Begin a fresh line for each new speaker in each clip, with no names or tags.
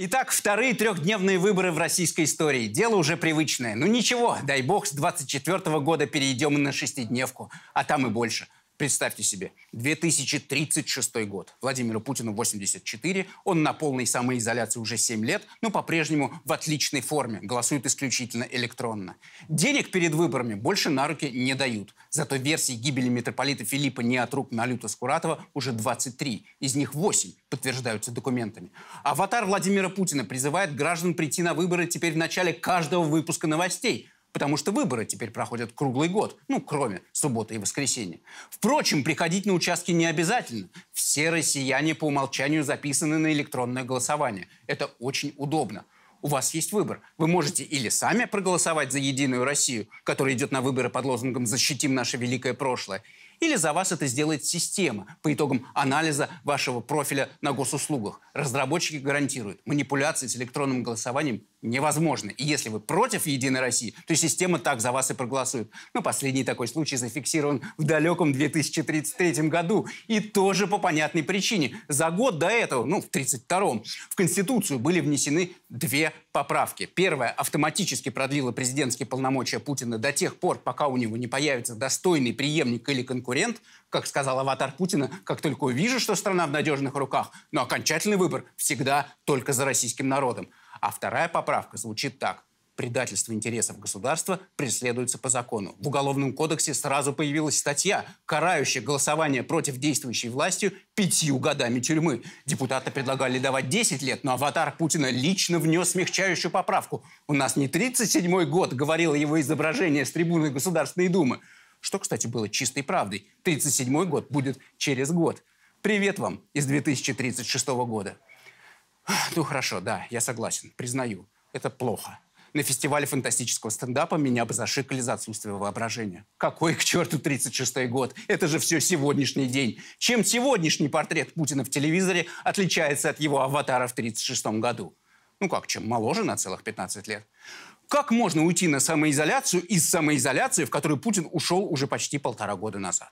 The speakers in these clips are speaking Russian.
Итак, вторые трехдневные выборы в российской истории. Дело уже привычное. Ну ничего, дай бог, с 24 года перейдем на шестидневку, а там и больше – Представьте себе, 2036 год. Владимиру Путину 84. Он на полной самоизоляции уже 7 лет, но по-прежнему в отличной форме. Голосует исключительно электронно. Денег перед выборами больше на руки не дают. Зато версии гибели митрополита Филиппа не от рук Налюта Скуратова уже 23. Из них 8 подтверждаются документами. Аватар Владимира Путина призывает граждан прийти на выборы теперь в начале каждого выпуска новостей – потому что выборы теперь проходят круглый год, ну, кроме субботы и воскресенья. Впрочем, приходить на участки не обязательно. Все россияне по умолчанию записаны на электронное голосование. Это очень удобно. У вас есть выбор. Вы можете или сами проголосовать за «Единую Россию», которая идет на выборы под лозунгом «Защитим наше великое прошлое», или за вас это сделает система по итогам анализа вашего профиля на госуслугах. Разработчики гарантируют, манипуляции с электронным голосованием невозможно. И если вы против «Единой России», то система так за вас и проголосует. Но последний такой случай зафиксирован в далеком 2033 году. И тоже по понятной причине. За год до этого, ну, в 32-м, в Конституцию были внесены две поправки. Первое автоматически продлило президентские полномочия Путина до тех пор, пока у него не появится достойный преемник или конкурент. Как сказал аватар Путина, как только увижу, что страна в надежных руках, но окончательный выбор всегда только за российским народом. А вторая поправка звучит так предательство интересов государства преследуется по закону. В Уголовном кодексе сразу появилась статья, карающая голосование против действующей властью пятью годами тюрьмы. Депутаты предлагали давать 10 лет, но аватар Путина лично внес смягчающую поправку. У нас не 37-й год, говорило его изображение с трибуны Государственной Думы. Что, кстати, было чистой правдой. 37-й год будет через год. Привет вам из 2036 года. Ну хорошо, да, я согласен, признаю, это плохо. На фестивале фантастического стендапа меня бы зашикали за отсутствие воображения. Какой к черту 36-й год? Это же все сегодняшний день. Чем сегодняшний портрет Путина в телевизоре отличается от его аватара в 36-м году? Ну как, чем моложе на целых 15 лет. Как можно уйти на самоизоляцию из самоизоляции, в которую Путин ушел уже почти полтора года назад?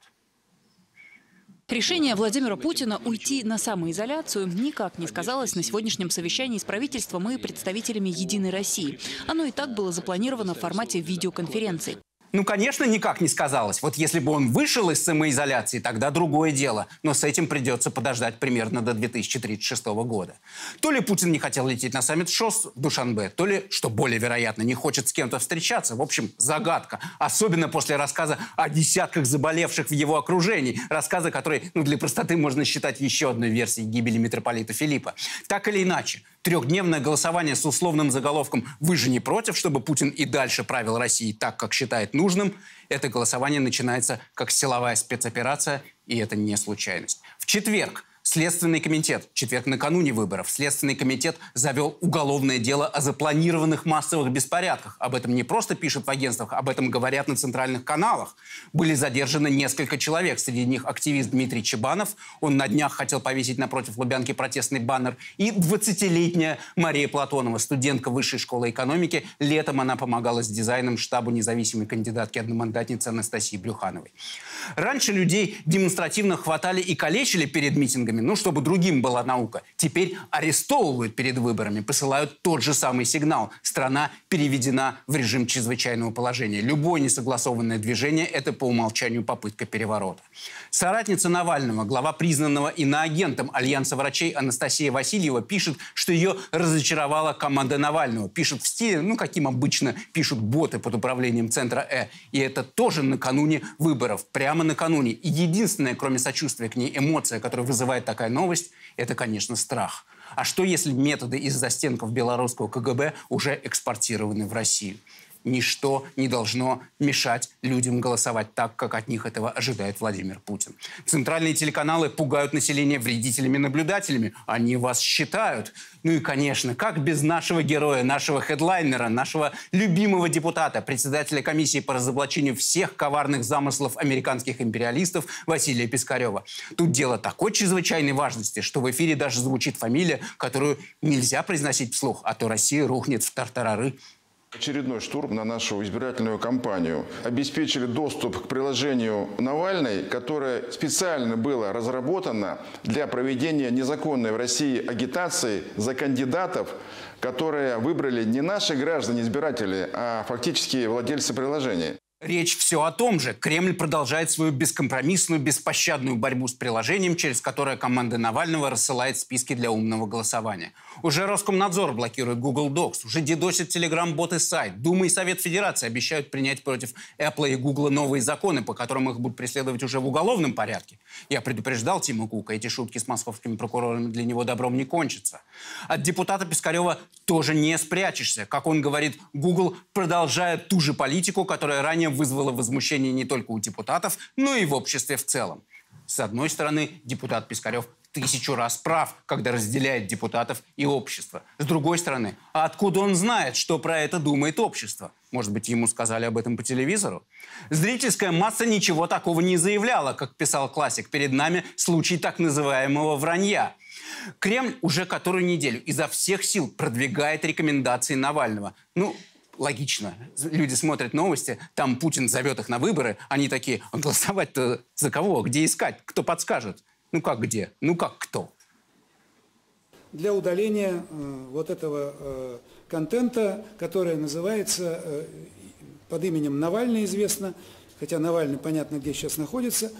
Решение Владимира Путина уйти на самоизоляцию никак не сказалось на сегодняшнем совещании с правительством и представителями «Единой России». Оно и так было запланировано в формате видеоконференции. Ну, конечно, никак не сказалось. Вот если бы он вышел из самоизоляции, тогда другое дело. Но с этим придется подождать примерно до 2036 года. То ли Путин не хотел лететь на саммит ШОС в Душанбе, то ли, что более вероятно, не хочет с кем-то встречаться. В общем, загадка. Особенно после рассказа о десятках заболевших в его окружении. Рассказа, который, ну, для простоты можно считать еще одной версией гибели митрополита Филиппа. Так или иначе, трехдневное голосование с условным заголовком «Вы же не против, чтобы Путин и дальше правил Россией так, как считает нужным?» Это голосование начинается как силовая спецоперация, и это не случайность. В четверг Следственный комитет, четверг накануне выборов, Следственный комитет завел уголовное дело о запланированных массовых беспорядках. Об этом не просто пишут в агентствах, об этом говорят на центральных каналах. Были задержаны несколько человек, среди них активист Дмитрий Чебанов, он на днях хотел повесить напротив Лубянки протестный баннер, и 20-летняя Мария Платонова, студентка Высшей школы экономики. Летом она помогала с дизайном штабу независимой кандидатки одномандатницы Анастасии Брюхановой. Раньше людей демонстративно хватали и калечили перед митингами, выборами, ну, чтобы другим была наука. Теперь арестовывают перед выборами, посылают тот же самый сигнал. Страна переведена в режим чрезвычайного положения. Любое несогласованное движение – это по умолчанию попытка переворота. Соратница Навального, глава признанного иноагентом Альянса врачей Анастасия Васильева, пишет, что ее разочаровала команда Навального. Пишет в стиле, ну, каким обычно пишут боты под управлением Центра Э. И это тоже накануне выборов, прямо накануне. И единственная, кроме сочувствия к ней, эмоция, которая вызывает такая новость, это, конечно, страх. А что, если методы из застенков белорусского КГБ уже экспортированы в Россию? ничто не должно мешать людям голосовать так, как от них этого ожидает Владимир Путин. Центральные телеканалы пугают население вредителями-наблюдателями. Они вас считают. Ну и, конечно, как без нашего героя, нашего хедлайнера, нашего любимого депутата, председателя комиссии по разоблачению всех коварных замыслов американских империалистов Василия Пискарева. Тут дело такой чрезвычайной важности, что в эфире даже звучит фамилия, которую нельзя произносить вслух, а то Россия рухнет в тартарары Очередной штурм на нашу избирательную кампанию. Обеспечили доступ к приложению Навальной, которое специально было разработано для проведения незаконной в России агитации за кандидатов, которые выбрали не наши граждане-избиратели, а фактически владельцы приложения речь все о том же. Кремль продолжает свою бескомпромиссную, беспощадную борьбу с приложением, через которое команда Навального рассылает списки для умного голосования. Уже Роскомнадзор блокирует Google Docs, уже дедосит Telegram-бот и сайт. Дума и Совет Федерации обещают принять против Apple и Google новые законы, по которым их будут преследовать уже в уголовном порядке. Я предупреждал Тима Кука, эти шутки с московскими прокурорами для него добром не кончатся. От депутата Пискарева тоже не спрячешься. Как он говорит, Google продолжает ту же политику, которая ранее вызвало возмущение не только у депутатов, но и в обществе в целом. С одной стороны, депутат Пискарев тысячу раз прав, когда разделяет депутатов и общество. С другой стороны, а откуда он знает, что про это думает общество? Может быть, ему сказали об этом по телевизору? Зрительская масса ничего такого не заявляла, как писал классик. Перед нами случай так называемого вранья. Кремль уже которую неделю изо всех сил продвигает рекомендации Навального. Ну, логично. Люди смотрят новости, там Путин зовет их на выборы, они такие, «А голосовать-то за кого, где искать, кто подскажет? Ну как где, ну как кто? Для удаления э, вот этого э, контента, который называется э, под именем Навальный известно, хотя Навальный понятно где сейчас находится,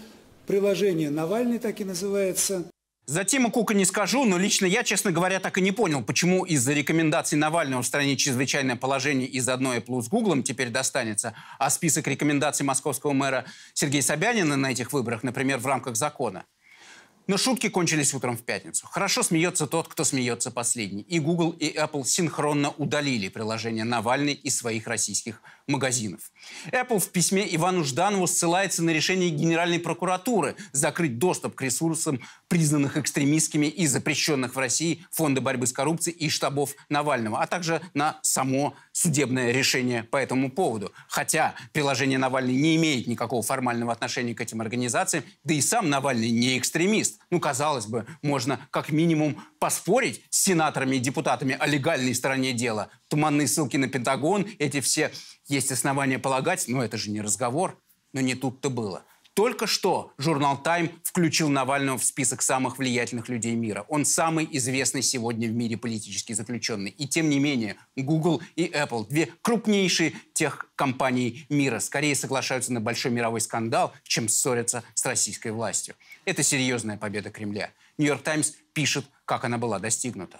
приложение Навальный так и называется. За Тима Кука не скажу, но лично я, честно говоря, так и не понял, почему из-за рекомендаций Навального в стране чрезвычайное положение из одной Apple с Гуглом теперь достанется, а список рекомендаций московского мэра Сергея Собянина на этих выборах, например, в рамках закона. Но шутки кончились утром в пятницу. Хорошо смеется тот, кто смеется последний. И Google, и Apple синхронно удалили приложение Навальный из своих российских магазинов. Apple в письме Ивану Жданову ссылается на решение Генеральной прокуратуры закрыть доступ к ресурсам, признанных экстремистскими и запрещенных в России Фонда борьбы с коррупцией и штабов Навального, а также на само судебное решение по этому поводу. Хотя приложение Навальный не имеет никакого формального отношения к этим организациям, да и сам Навальный не экстремист. Ну, казалось бы, можно как минимум поспорить с сенаторами и депутатами о легальной стороне дела, туманные ссылки на Пентагон, эти все есть основания полагать, но «Ну, это же не разговор, но не тут-то было. Только что журнал «Тайм» включил Навального в список самых влиятельных людей мира. Он самый известный сегодня в мире политический заключенный. И тем не менее, Google и Apple, две крупнейшие тех компаний мира, скорее соглашаются на большой мировой скандал, чем ссорятся с российской властью. Это серьезная победа Кремля. «Нью-Йорк Таймс» пишет, как она была достигнута.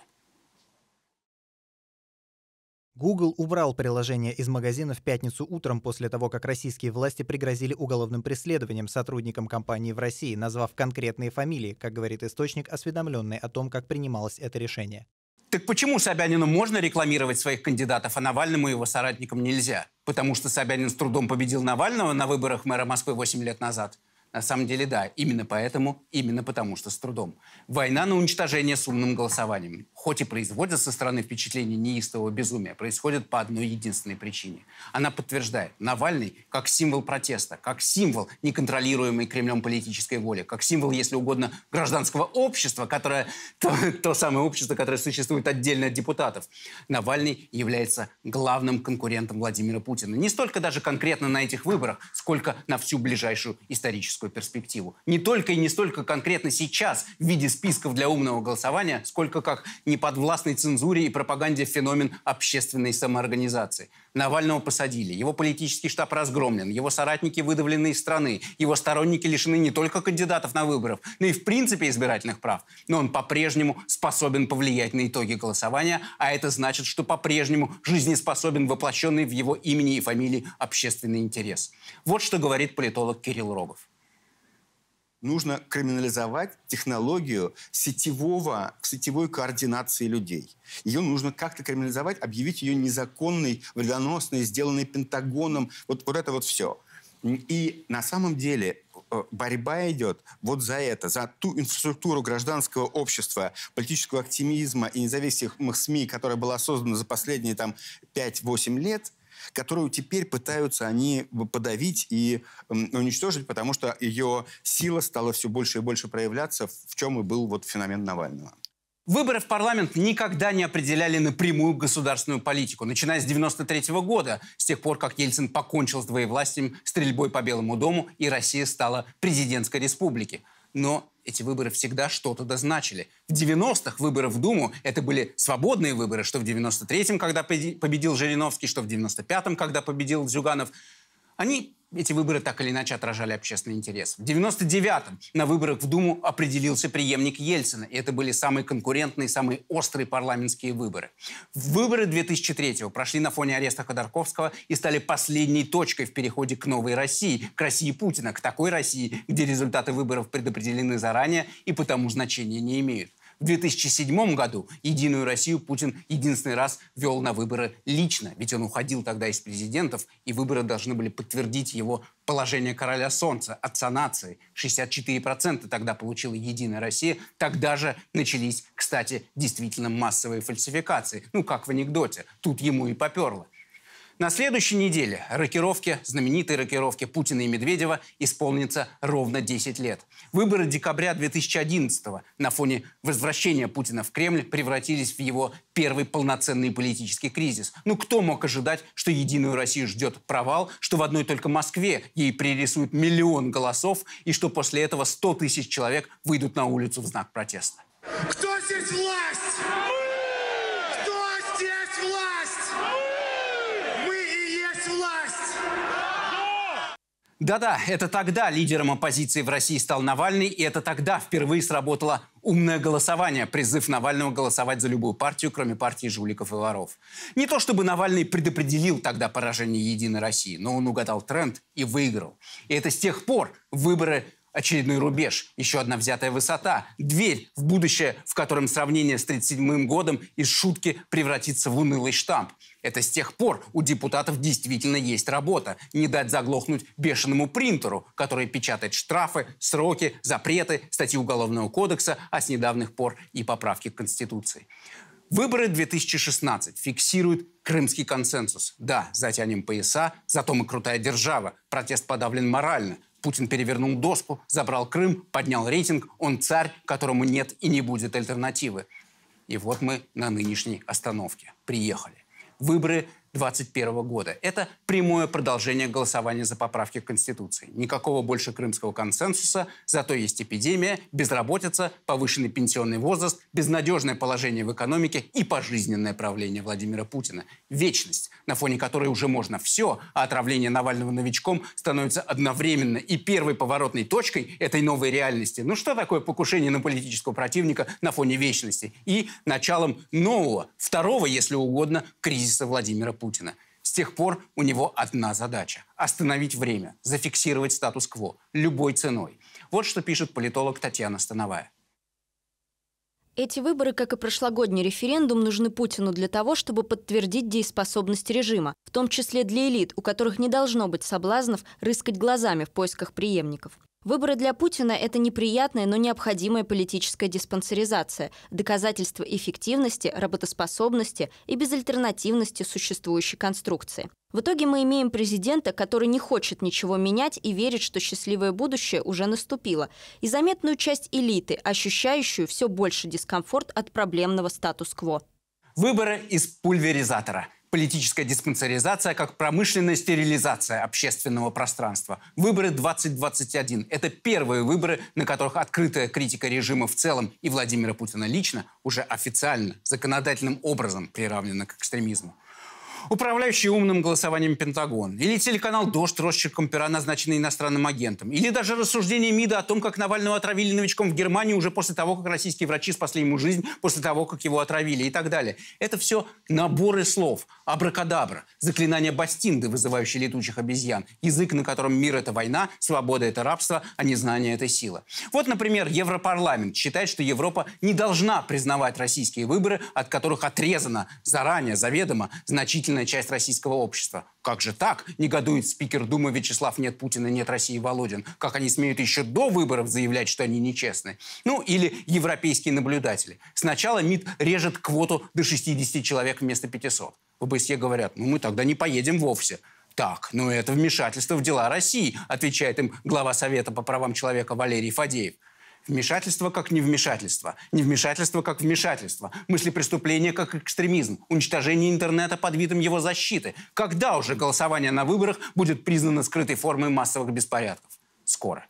Google убрал приложение из магазина в пятницу утром после того, как российские власти пригрозили уголовным преследованием сотрудникам компании в России, назвав конкретные фамилии, как говорит источник, осведомленный о том, как принималось это решение. Так почему Собянину можно рекламировать своих кандидатов, а Навальному и его соратникам нельзя? Потому что Собянин с трудом победил Навального на выборах мэра Москвы 8 лет назад. На самом деле, да, именно поэтому, именно потому что с трудом. Война на уничтожение с умным голосованием. Хоть и производит со стороны впечатление неистового безумия, происходит по одной единственной причине. Она подтверждает, Навальный как символ протеста, как символ неконтролируемой Кремлем политической воли, как символ, если угодно, гражданского общества, которое то, то самое общество, которое существует отдельно от депутатов. Навальный является главным конкурентом Владимира Путина. Не столько даже конкретно на этих выборах, сколько на всю ближайшую историческую демократическую перспективу. Не только и не столько конкретно сейчас в виде списков для умного голосования, сколько как неподвластной цензуре и пропаганде феномен общественной самоорганизации. Навального посадили, его политический штаб разгромлен, его соратники выдавлены из страны, его сторонники лишены не только кандидатов на выборов, но и в принципе избирательных прав. Но он по-прежнему способен повлиять на итоги голосования, а это значит, что по-прежнему жизнеспособен воплощенный в его имени и фамилии общественный интерес. Вот что говорит политолог Кирилл Рогов нужно криминализовать технологию сетевого, сетевой координации людей. Ее нужно как-то криминализовать, объявить ее незаконной, вредоносной, сделанной Пентагоном. Вот, вот это вот все. И на самом деле э, борьба идет вот за это, за ту инфраструктуру гражданского общества, политического активизма и независимых СМИ, которая была создана за последние там 5-8 лет – которую теперь пытаются они подавить и уничтожить, потому что ее сила стала все больше и больше проявляться, в чем и был вот феномен Навального. Выборы в парламент никогда не определяли напрямую государственную политику, начиная с 93 года, с тех пор, как Ельцин покончил с двоевластием, стрельбой по Белому дому, и Россия стала президентской республикой но эти выборы всегда что-то дозначили. В 90-х выборы в Думу — это были свободные выборы, что в 93-м, когда победил Жириновский, что в 95-м, когда победил Зюганов. Они эти выборы так или иначе отражали общественный интерес. В 99-м на выборах в Думу определился преемник Ельцина, и это были самые конкурентные, самые острые парламентские выборы. Выборы 2003-го прошли на фоне ареста Ходорковского и стали последней точкой в переходе к новой России, к России Путина, к такой России, где результаты выборов предопределены заранее и потому значения не имеют. В 2007 году «Единую Россию» Путин единственный раз вел на выборы лично, ведь он уходил тогда из президентов, и выборы должны были подтвердить его положение короля солнца, отца нации. 64% тогда получила «Единая Россия». Тогда же начались, кстати, действительно массовые фальсификации. Ну, как в анекдоте. Тут ему и поперло. На следующей неделе рокировке, знаменитой рокировке Путина и Медведева исполнится ровно 10 лет. Выборы декабря 2011 на фоне возвращения Путина в Кремль превратились в его первый полноценный политический кризис. Ну кто мог ожидать, что «Единую Россию» ждет провал, что в одной только Москве ей пририсуют миллион голосов и что после этого 100 тысяч человек выйдут на улицу в знак протеста? Кто здесь власть? Да-да, это тогда лидером оппозиции в России стал Навальный, и это тогда впервые сработало умное голосование, призыв Навального голосовать за любую партию, кроме партии жуликов и воров. Не то чтобы Навальный предопределил тогда поражение «Единой России», но он угадал тренд и выиграл. И это с тех пор выборы очередной рубеж, еще одна взятая высота, дверь в будущее, в котором сравнение с 37-м годом из шутки превратится в унылый штамп. Это с тех пор у депутатов действительно есть работа. Не дать заглохнуть бешеному принтеру, который печатает штрафы, сроки, запреты, статьи Уголовного кодекса, а с недавних пор и поправки к Конституции. Выборы 2016 фиксируют крымский консенсус. Да, затянем пояса, зато мы крутая держава. Протест подавлен морально. Путин перевернул доску, забрал Крым, поднял рейтинг. Он царь, которому нет и не будет альтернативы. И вот мы на нынешней остановке. Приехали. Выборы 2021 года. Это прямое продолжение голосования за поправки к Конституции. Никакого больше крымского консенсуса, зато есть эпидемия, безработица, повышенный пенсионный возраст, безнадежное положение в экономике и пожизненное правление Владимира Путина. Вечность, на фоне которой уже можно все, а отравление Навального новичком становится одновременно и первой поворотной точкой этой новой реальности. Ну что такое покушение на политического противника на фоне вечности? И началом нового, второго, если угодно, кризиса Владимира Путина. С тех пор у него одна задача – остановить время, зафиксировать статус-кво любой ценой. Вот что пишет политолог Татьяна Становая. Эти выборы, как и прошлогодний референдум, нужны Путину для того, чтобы подтвердить дееспособность режима, в том числе для элит, у которых не должно быть соблазнов рыскать глазами в поисках преемников. Выборы для Путина – это неприятная, но необходимая политическая диспансеризация, доказательство эффективности, работоспособности и безальтернативности существующей конструкции. В итоге мы имеем президента, который не хочет ничего менять и верит, что счастливое будущее уже наступило, и заметную часть элиты, ощущающую все больше дискомфорт от проблемного статус-кво. Выборы из пульверизатора – политическая диспансеризация как промышленная стерилизация общественного пространства. Выборы 2021 – это первые выборы, на которых открытая критика режима в целом и Владимира Путина лично уже официально, законодательным образом приравнена к экстремизму управляющий умным голосованием Пентагон, или телеканал «Дождь» росчерком пера, назначенный иностранным агентом, или даже рассуждение МИДа о том, как Навального отравили новичком в Германии уже после того, как российские врачи спасли ему жизнь, после того, как его отравили и так далее. Это все наборы слов. Абракадабра, заклинание Бастинды, вызывающее летучих обезьян, язык, на котором мир – это война, свобода – это рабство, а незнание – это сила. Вот, например, Европарламент считает, что Европа не должна признавать российские выборы, от которых отрезана заранее, заведомо, значительно значительная часть российского общества. Как же так? Негодует спикер Думы Вячеслав «Нет Путина, нет России» Володин. Как они смеют еще до выборов заявлять, что они нечестны? Ну, или европейские наблюдатели. Сначала МИД режет квоту до 60 человек вместо 500. В ОБСЕ говорят, ну мы тогда не поедем вовсе. Так, ну это вмешательство в дела России, отвечает им глава Совета по правам человека Валерий Фадеев. Вмешательство как невмешательство. Невмешательство как вмешательство. Мысли преступления как экстремизм. Уничтожение интернета под видом его защиты. Когда уже голосование на выборах будет признано скрытой формой массовых беспорядков? Скоро.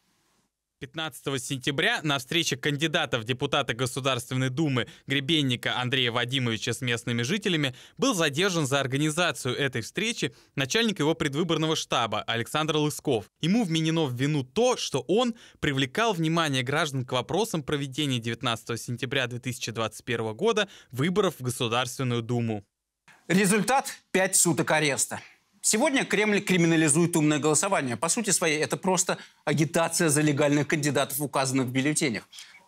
15 сентября на встрече кандидата в депутаты Государственной Думы Гребенника Андрея Вадимовича с местными жителями был задержан за организацию этой встречи начальник его предвыборного штаба Александр Лысков. Ему вменено в вину то, что он привлекал внимание граждан к вопросам проведения 19 сентября 2021 года выборов в Государственную Думу. Результат – 5 суток ареста. Сегодня Кремль криминализует умное голосование. По сути своей, это просто агитация за легальных кандидатов, указанных в бюллетенях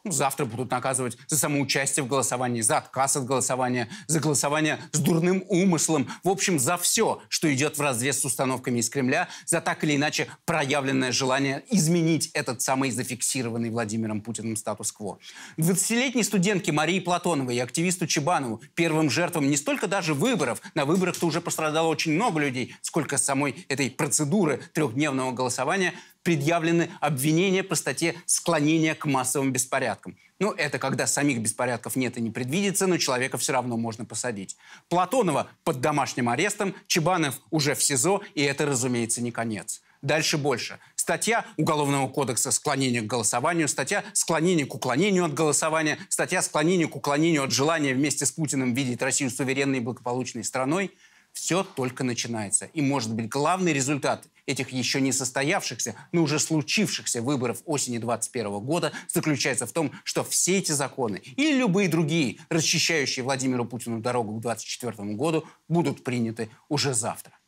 завтра будут наказывать за самоучастие в голосовании, за отказ от голосования, за голосование с дурным умыслом. В общем, за все, что идет в разрез с установками из Кремля, за так или иначе проявленное желание изменить этот самый зафиксированный Владимиром Путиным статус-кво. 20-летней студентке Марии Платоновой и активисту Чебанову, первым жертвам не столько даже выборов, на выборах-то уже пострадало очень много людей, сколько самой этой процедуры трехдневного голосования, предъявлены обвинения по статье «Склонение к массовым беспорядкам». Ну, это когда самих беспорядков нет и не предвидится, но человека все равно можно посадить. Платонова под домашним арестом, Чебанов уже в СИЗО, и это, разумеется, не конец. Дальше больше. Статья Уголовного кодекса «Склонение к голосованию», статья «Склонение к уклонению от голосования», статья «Склонение к уклонению от желания вместе с Путиным видеть Россию суверенной и благополучной страной». Все только начинается. И, может быть, главный результат этих еще не состоявшихся, но уже случившихся выборов осени 2021 года заключается в том, что все эти законы или любые другие, расчищающие Владимиру Путину дорогу к 2024 году, будут приняты уже завтра.